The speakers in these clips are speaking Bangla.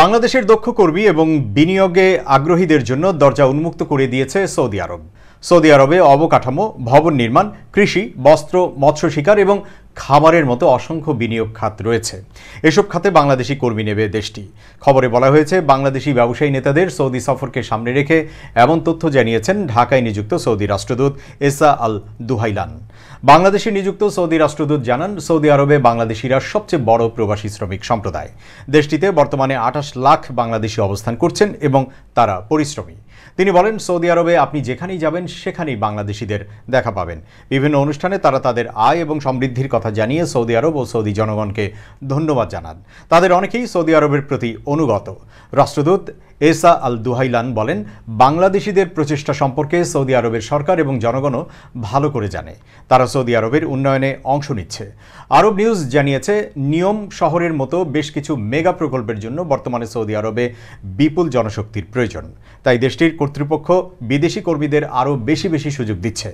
বাংলাদেশের দক্ষ কর্মী এবং বিনিয়োগে আগ্রহীদের জন্য দরজা উন্মুক্ত করে দিয়েছে সৌদি আরব সৌদি আরবে অবকাঠামো ভবন নির্মাণ কৃষি বস্ত্র মৎস্য শিকার এবং খাবারের মতো অসংখ্য বিনিয়োগ খাত রয়েছে এসব খাতে বাংলাদেশি কর্মী নেবে দেশটি খবরে বলা হয়েছে বাংলাদেশি ব্যবসায়ী নেতাদের সৌদি সফরকে সামনে রেখে এমন তথ্য জানিয়েছেন ঢাকায় নিযুক্ত সৌদি রাষ্ট্রদূত এসা আল দুহাইলান বাংলাদেশে নিযুক্ত সৌদি রাষ্ট্রদূত জানান সৌদি আরবে বাংলাদেশিরা সবচেয়ে বড় প্রবাসী শ্রমিক সম্প্রদায় দেশটিতে বর্তমানে আঠাশ লাখ বাংলাদেশি অবস্থান করছেন এবং তারা পরিশ্রমী তিনি বলেন সৌদি আরবে আপনি যেখানেই যাবেন সেখানেই বাংলাদেশিদের দেখা পাবেন বিভিন্ন অনুষ্ঠানে তারা তাদের আয় এবং সমৃদ্ধির কথা জানিয়ে সৌদি আরব ও সৌদি জনগণকে ধন্যবাদ জানান তাদের অনেকেই সৌদি আরবের প্রতি অনুগত রাষ্ট্রদূত এসা আল দুহাইলান বলেন বাংলাদেশিদের প্রচেষ্টা সম্পর্কে সৌদি আরবের সরকার এবং জনগণও ভালো করে জানে তারা সৌদি আরবের উন্নয়নে অংশ নিচ্ছে আরব নিউজ জানিয়েছে নিয়ম শহরের মতো বেশ কিছু মেগা প্রকল্পের জন্য বর্তমানে সৌদি আরবে বিপুল জনশক্তির প্রয়োজন তাই দেশটি দেশটির কর্তৃপক্ষ বিদেশি কর্মীদের আরও বেশি বেশি সুযোগ দিচ্ছে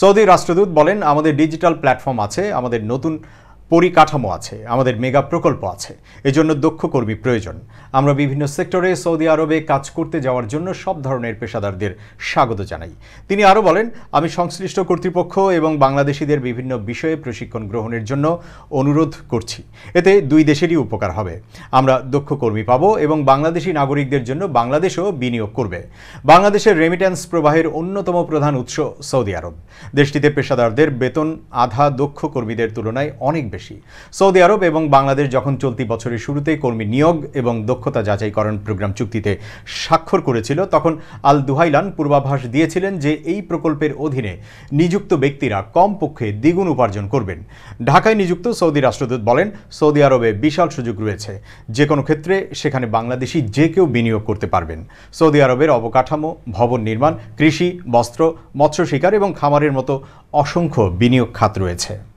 সৌদি রাষ্ট্রদূত বলেন আমাদের ডিজিটাল প্ল্যাটফর্ম আছে আমাদের নতুন পরিকাঠামো আছে আমাদের মেগা প্রকল্প আছে এজন্য দক্ষ কর্মী প্রয়োজন আমরা বিভিন্ন সেক্টরে সৌদি আরবে কাজ করতে যাওয়ার জন্য সব ধরনের পেশাদারদের স্বাগত জানাই তিনি আরও বলেন আমি সংশ্লিষ্ট কর্তৃপক্ষ এবং বাংলাদেশিদের বিভিন্ন বিষয়ে প্রশিক্ষণ গ্রহণের জন্য অনুরোধ করছি এতে দুই দেশেরই উপকার হবে আমরা দক্ষ কর্মী পাব এবং বাংলাদেশি নাগরিকদের জন্য বাংলাদেশও বিনিয়োগ করবে বাংলাদেশের রেমিট্যান্স প্রবাহের অন্যতম প্রধান উৎস সৌদি আরব দেশটিতে পেশাদারদের বেতন আধা দক্ষ কর্মীদের তুলনায় অনেক বেশি বেশি সৌদি আরব এবং বাংলাদেশ যখন চলতি বছরের শুরুতে কর্মী নিয়োগ এবং দক্ষতা যাচাইকরণ প্রোগ্রাম চুক্তিতে স্বাক্ষর করেছিল তখন আল দুহাইলান পূর্বাভাস দিয়েছিলেন যে এই প্রকল্পের অধীনে নিযুক্ত ব্যক্তিরা কমপক্ষে দ্বিগুণ উপার্জন করবেন ঢাকায় নিযুক্ত সৌদি রাষ্ট্রদূত বলেন সৌদি আরবে বিশাল সুযোগ রয়েছে যে কোনো ক্ষেত্রে সেখানে বাংলাদেশি যে কেউ বিনিয়োগ করতে পারবেন সৌদি আরবের অবকাঠামো ভবন নির্মাণ কৃষি বস্ত্র মৎস্য শিকার এবং খামারের মতো অসংখ্য বিনিয়োগ খাত রয়েছে